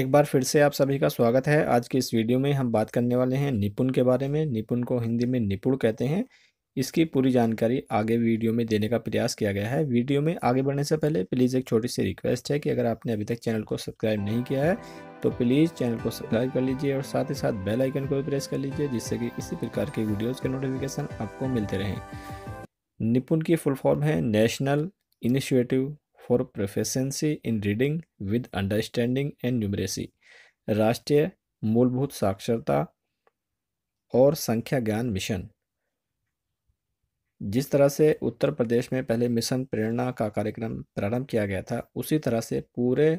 एक बार फिर से आप सभी का स्वागत है आज के इस वीडियो में हम बात करने वाले हैं निपुण के बारे में निपुण को हिंदी में निपुण कहते हैं इसकी पूरी जानकारी आगे वीडियो में देने का प्रयास किया गया है वीडियो में आगे बढ़ने से पहले प्लीज़ एक छोटी सी रिक्वेस्ट है कि अगर आपने अभी तक चैनल को सब्सक्राइब नहीं किया है तो प्लीज़ चैनल को सब्सक्राइब कर लीजिए और साथ ही साथ बेल आइकन को भी प्रेस कर लीजिए जिससे कि इसी प्रकार के वीडियोज़ के नोटिफिकेशन आपको मिलते रहें निपुण की फुल फॉर्म है national initiative for proficiency in reading with understanding and numeracy राष्ट्रीय मूलभूत साक्षरता और संख्या ज्ञान मिशन जिस तरह से उत्तर प्रदेश में पहले मिशन प्रेरणा का कार्यक्रम प्रारंभ किया गया था उसी तरह से पूरे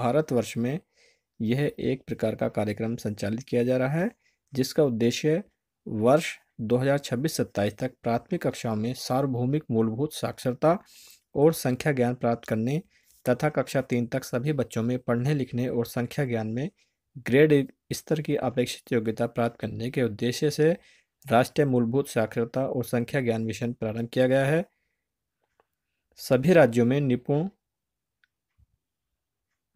भारतवर्ष में यह एक प्रकार का कार्यक्रम संचालित किया जा रहा है जिसका उद्देश्य वर्ष 2026-27 तक प्राथमिक कक्षाओं में सार्वभौमिक मूलभूत साक्षरता और संख्या ज्ञान प्राप्त करने तथा कक्षा तीन तक सभी बच्चों में पढ़ने लिखने और संख्या ज्ञान में ग्रेड स्तर की अपेक्षित योग्यता प्राप्त करने के उद्देश्य से राष्ट्रीय मूलभूत साक्षरता और संख्या ज्ञान मिशन प्रारंभ किया गया है सभी राज्यों में निपुण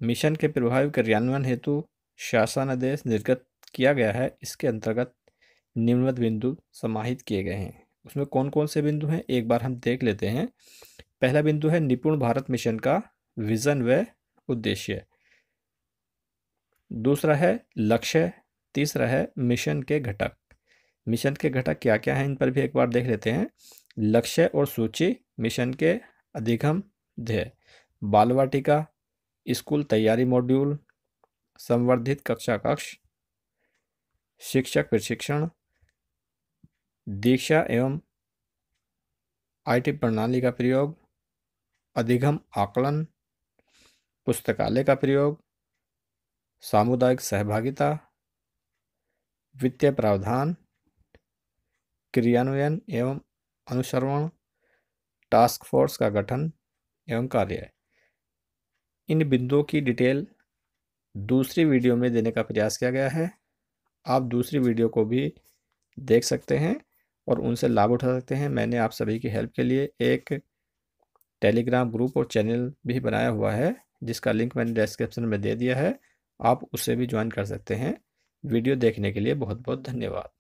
मिशन के प्रभावी कार्यान्वयन हेतु शासनादेश निर्गत किया गया है इसके अंतर्गत निम्नवत बिंदु समाहित किए गए हैं उसमें कौन कौन से बिंदु हैं एक बार हम देख लेते हैं पहला बिंदु है निपुण भारत मिशन का विज़न व उद्देश्य दूसरा है लक्ष्य तीसरा है मिशन के घटक मिशन के घटक क्या क्या हैं इन पर भी एक बार देख लेते हैं लक्ष्य और सूची मिशन के अधिगम ध्येय बालवाटिका स्कूल तैयारी मॉड्यूल संवर्धित कक्षा कक्ष शिक्षक प्रशिक्षण दीक्षा एवं आईटी प्रणाली का प्रयोग अधिगम आकलन पुस्तकालय का प्रयोग सामुदायिक सहभागिता वित्तीय प्रावधान क्रियान्वयन एवं अनुसरण टास्क फोर्स का गठन एवं कार्य इन बिंदुओं की डिटेल दूसरी वीडियो में देने का प्रयास किया गया है आप दूसरी वीडियो को भी देख सकते हैं और उनसे लाभ उठा सकते हैं मैंने आप सभी की हेल्प के लिए एक टेलीग्राम ग्रुप और चैनल भी बनाया हुआ है जिसका लिंक मैंने डिस्क्रिप्शन में दे दिया है आप उसे भी ज्वाइन कर सकते हैं वीडियो देखने के लिए बहुत बहुत धन्यवाद